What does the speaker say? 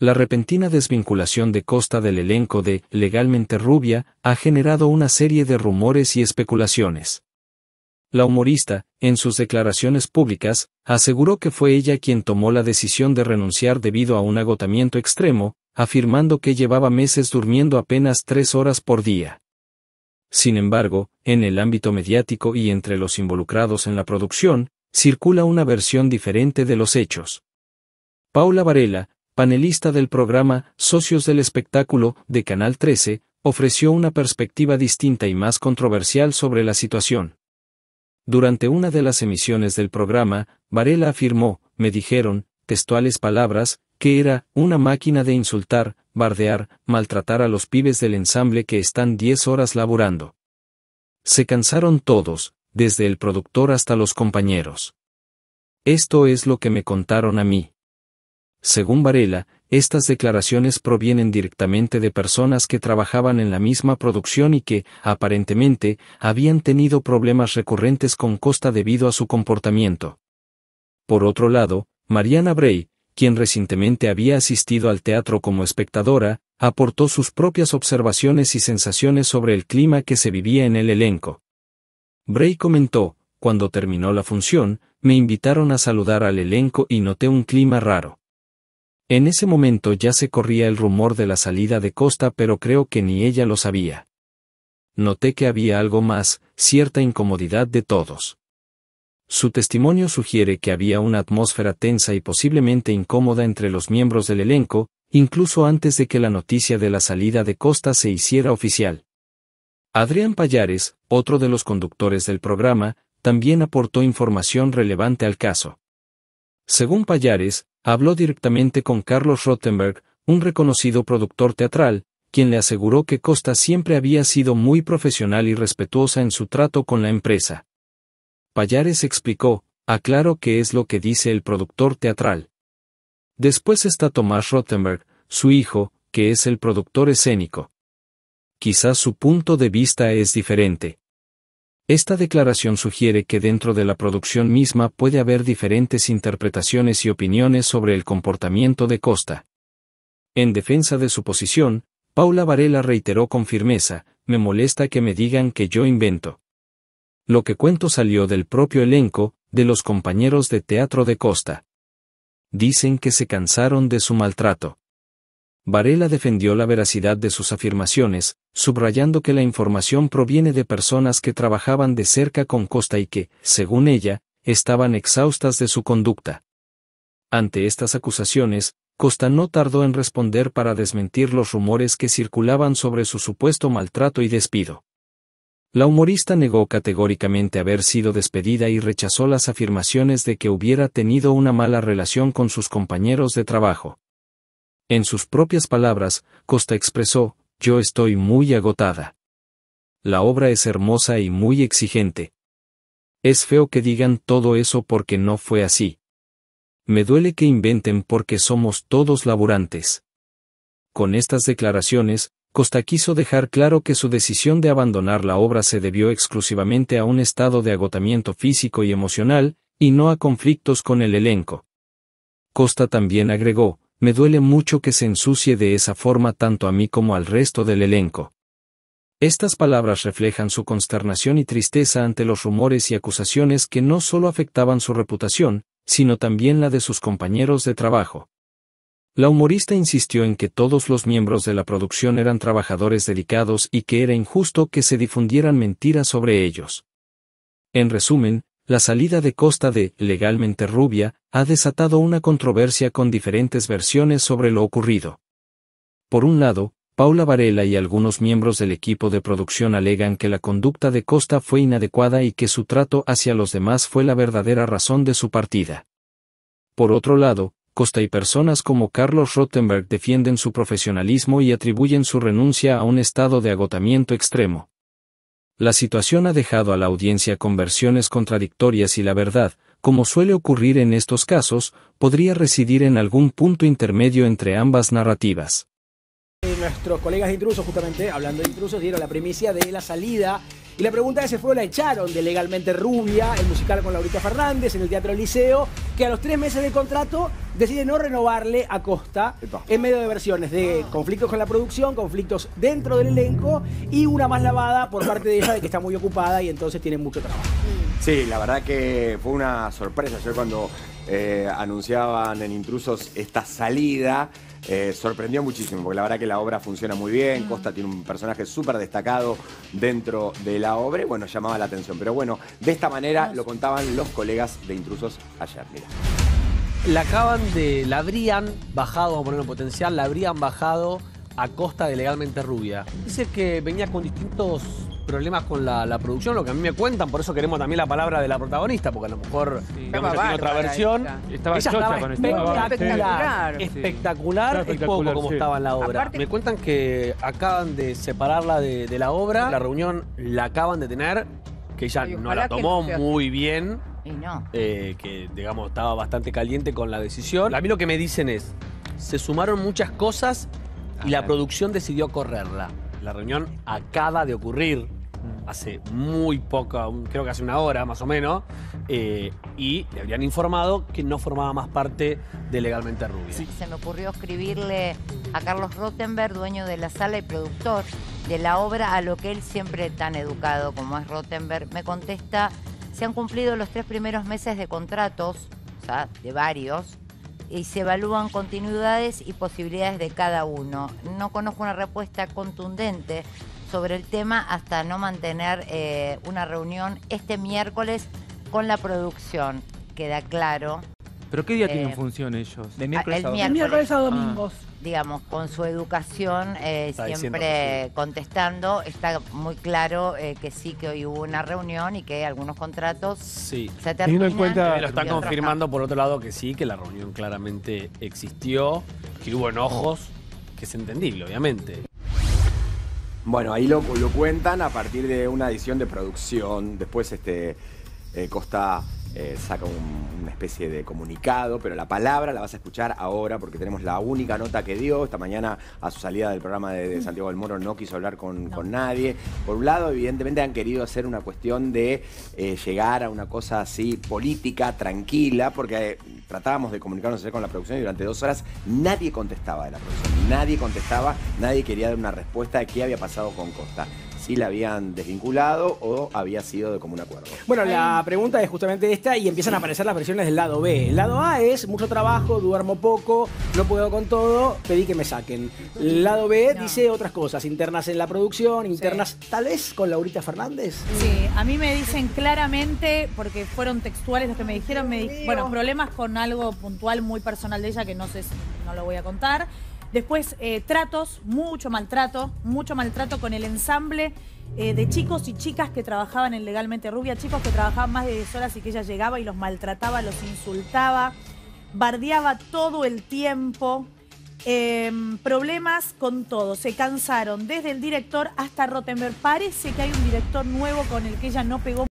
La repentina desvinculación de Costa del elenco de Legalmente Rubia ha generado una serie de rumores y especulaciones. La humorista, en sus declaraciones públicas, aseguró que fue ella quien tomó la decisión de renunciar debido a un agotamiento extremo, afirmando que llevaba meses durmiendo apenas tres horas por día. Sin embargo, en el ámbito mediático y entre los involucrados en la producción, circula una versión diferente de los hechos. Paula Varela, panelista del programa Socios del Espectáculo de Canal 13, ofreció una perspectiva distinta y más controversial sobre la situación. Durante una de las emisiones del programa, Varela afirmó, me dijeron, textuales palabras, que era una máquina de insultar, bardear, maltratar a los pibes del ensamble que están 10 horas laborando. Se cansaron todos, desde el productor hasta los compañeros. Esto es lo que me contaron a mí. Según Varela, estas declaraciones provienen directamente de personas que trabajaban en la misma producción y que, aparentemente, habían tenido problemas recurrentes con Costa debido a su comportamiento. Por otro lado, Mariana Bray, quien recientemente había asistido al teatro como espectadora, aportó sus propias observaciones y sensaciones sobre el clima que se vivía en el elenco. Bray comentó, cuando terminó la función, me invitaron a saludar al elenco y noté un clima raro. En ese momento ya se corría el rumor de la salida de Costa pero creo que ni ella lo sabía. Noté que había algo más, cierta incomodidad de todos. Su testimonio sugiere que había una atmósfera tensa y posiblemente incómoda entre los miembros del elenco, incluso antes de que la noticia de la salida de Costa se hiciera oficial. Adrián Payares, otro de los conductores del programa, también aportó información relevante al caso. Según Payares, habló directamente con Carlos Rottenberg, un reconocido productor teatral, quien le aseguró que Costa siempre había sido muy profesional y respetuosa en su trato con la empresa. Payares explicó, aclaro que es lo que dice el productor teatral. Después está Tomás Rottenberg, su hijo, que es el productor escénico. Quizás su punto de vista es diferente. Esta declaración sugiere que dentro de la producción misma puede haber diferentes interpretaciones y opiniones sobre el comportamiento de Costa. En defensa de su posición, Paula Varela reiteró con firmeza, me molesta que me digan que yo invento. Lo que cuento salió del propio elenco, de los compañeros de teatro de Costa. Dicen que se cansaron de su maltrato. Varela defendió la veracidad de sus afirmaciones, subrayando que la información proviene de personas que trabajaban de cerca con Costa y que, según ella, estaban exhaustas de su conducta. Ante estas acusaciones, Costa no tardó en responder para desmentir los rumores que circulaban sobre su supuesto maltrato y despido. La humorista negó categóricamente haber sido despedida y rechazó las afirmaciones de que hubiera tenido una mala relación con sus compañeros de trabajo. En sus propias palabras, Costa expresó, yo estoy muy agotada. La obra es hermosa y muy exigente. Es feo que digan todo eso porque no fue así. Me duele que inventen porque somos todos laburantes. Con estas declaraciones, Costa quiso dejar claro que su decisión de abandonar la obra se debió exclusivamente a un estado de agotamiento físico y emocional, y no a conflictos con el elenco. Costa también agregó, me duele mucho que se ensucie de esa forma tanto a mí como al resto del elenco. Estas palabras reflejan su consternación y tristeza ante los rumores y acusaciones que no solo afectaban su reputación, sino también la de sus compañeros de trabajo. La humorista insistió en que todos los miembros de la producción eran trabajadores dedicados y que era injusto que se difundieran mentiras sobre ellos. En resumen, la salida de Costa de Legalmente Rubia ha desatado una controversia con diferentes versiones sobre lo ocurrido. Por un lado, Paula Varela y algunos miembros del equipo de producción alegan que la conducta de Costa fue inadecuada y que su trato hacia los demás fue la verdadera razón de su partida. Por otro lado, Costa y personas como Carlos Rottenberg defienden su profesionalismo y atribuyen su renuncia a un estado de agotamiento extremo. La situación ha dejado a la audiencia con versiones contradictorias y la verdad, como suele ocurrir en estos casos, podría residir en algún punto intermedio entre ambas narrativas. Nuestros colegas intrusos, justamente hablando de intrusos, dieron la primicia de la salida y la pregunta de ese fue la echaron de Legalmente Rubia, el musical con Laurita Fernández, en el Teatro Liceo, que a los tres meses de contrato decide no renovarle a Costa en medio de versiones de ah. conflictos con la producción, conflictos dentro del elenco y una más lavada por parte de ella de que está muy ocupada y entonces tiene mucho trabajo. Mm. Sí, la verdad que fue una sorpresa. Yo cuando eh, anunciaban en Intrusos esta salida, eh, sorprendió muchísimo, porque la verdad que la obra funciona muy bien, mm. Costa tiene un personaje súper destacado dentro de la obra bueno, llamaba la atención. Pero bueno, de esta manera lo contaban los colegas de Intrusos ayer, La acaban de, la habrían bajado, a ponerlo en potencial, la habrían bajado a costa de Legalmente Rubia. Dice que venía con distintos problemas con la, producción, lo que a mí me cuentan, por eso queremos también la palabra de la protagonista, porque a lo mejor otra versión. Ella este espectacular, espectacular, espectacular, es poco como estaba en la obra. me cuentan que acaban de separarla de, la obra, la reunión la acaban de tener que ella no la tomó muy bien. Y no. Eh, que, digamos, estaba bastante caliente con la decisión. A mí lo que me dicen es, se sumaron muchas cosas y la producción decidió correrla. La reunión acaba de ocurrir. Mm. hace muy poco, creo que hace una hora más o menos, eh, y le habían informado que no formaba más parte de Legalmente Rubia. Sí. Se me ocurrió escribirle a Carlos Rottenberg, dueño de la sala y productor de la obra, a lo que él siempre tan educado como es Rottenberg, me contesta, se han cumplido los tres primeros meses de contratos, o sea, de varios, y se evalúan continuidades y posibilidades de cada uno. No conozco una respuesta contundente sobre el tema hasta no mantener eh, una reunión este miércoles con la producción. Queda claro. ¿Pero qué día eh, tienen función ellos? De ah, miércoles, el miércoles a ah, domingos. Digamos, con su educación, eh, siempre contestando, está muy claro que sí, que hoy hubo una reunión y que algunos contratos sí. se terminan. En cuenta, lo están confirmando por otro lado que sí, que la reunión claramente existió, que hubo enojos, que es entendible, obviamente. Bueno, ahí lo, cuentan a partir de una edición de producción. Después este, eh, Costa eh, saca una especie de comunicado, pero la palabra la vas a escuchar ahora porque tenemos la única nota que dio. Esta mañana, a su salida del programa de, Santiago del Moro, no quiso hablar con, nadie. Por un lado, evidentemente han querido hacer una cuestión de eh, llegar a una cosa así política, tranquila, porque eh, tratábamos de comunicarnos con la producción y durante dos horas nadie contestaba de la producción. Nadie contestaba, nadie quería dar una respuesta de qué había pasado con Costa si la habían desvinculado o había sido de común acuerdo. Bueno, la pregunta es justamente esta y empiezan a aparecer las versiones del lado B. El lado A es mucho trabajo, duermo poco, no puedo con todo, pedí que me saquen. El lado B dice otras cosas, internas en la producción, internas tal vez con Laurita Fernández. Sí, a mí me dicen claramente, porque fueron textuales los que me dijeron, me bueno, problemas con algo puntual muy personal de ella que no sé si no lo voy a contar. Después, eh, tratos, mucho maltrato, mucho maltrato con el ensamble eh, de chicos y chicas que trabajaban en Legalmente Rubia, chicos que trabajaban más de 10 horas y que ella llegaba y los maltrataba, los insultaba, bardeaba todo el tiempo. Em, problemas con todo, se cansaron desde el director hasta Rottenberg. Parece que hay un director nuevo con el que ella no pegó.